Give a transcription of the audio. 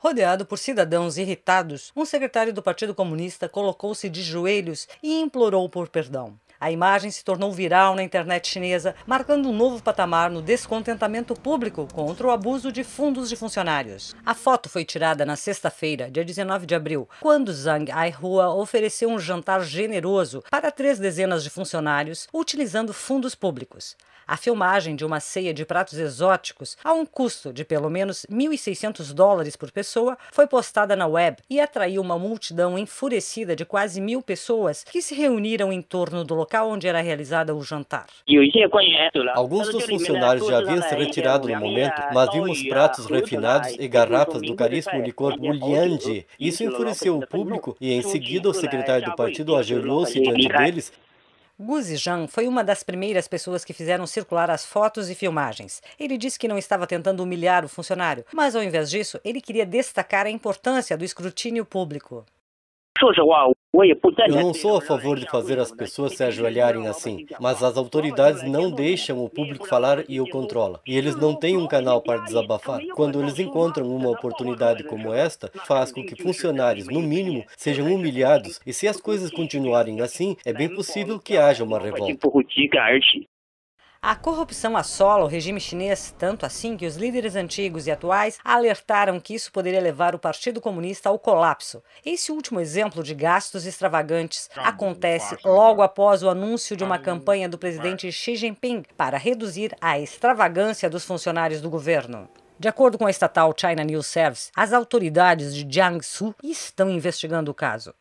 Rodeado por cidadãos irritados, um secretário do Partido Comunista colocou-se de joelhos e implorou por perdão. A imagem se tornou viral na internet chinesa, marcando um novo patamar no descontentamento público contra o abuso de fundos de funcionários. A foto foi tirada na sexta-feira, dia 19 de abril, quando Zhang Aihua ofereceu um jantar generoso para três dezenas de funcionários utilizando fundos públicos. A filmagem de uma ceia de pratos exóticos a um custo de pelo menos 1.600 dólares por pessoa foi postada na web e atraiu uma multidão enfurecida de quase mil pessoas que se reuniram em torno do local local onde era realizado o jantar. Alguns dos funcionários já haviam se retirado no momento, mas vimos pratos refinados e garrafas do caríssimo assim, licor Mulianji. Isso enfureceu o tá público e, em seguida, o secretário do partido ajoelhou-se diante deles Guzi Jan foi uma das primeiras pessoas que fizeram circular as fotos e filmagens. Ele disse que não estava tentando humilhar o funcionário, mas ao invés disso, ele queria destacar a importância do escrutínio público. É eu não sou a é? favor de fazer as pessoas se ajoelharem assim, mas as autoridades não é deixam o público né? falar e o controla. E eles não têm um canal para então desabafar. Quando eles encontram uma oportunidade como esta, faz com que funcionários, no mínimo, sejam humilhados. E se as coisas continuarem assim, é bem possível que haja uma revolta. A corrupção assola o regime chinês, tanto assim que os líderes antigos e atuais alertaram que isso poderia levar o Partido Comunista ao colapso. Esse último exemplo de gastos extravagantes acontece né? logo após o anúncio de uma campanha do presidente Xi Jinping para reduzir a extravagância dos funcionários do governo. De acordo com a estatal China News Service, as autoridades de Jiangsu estão investigando o caso.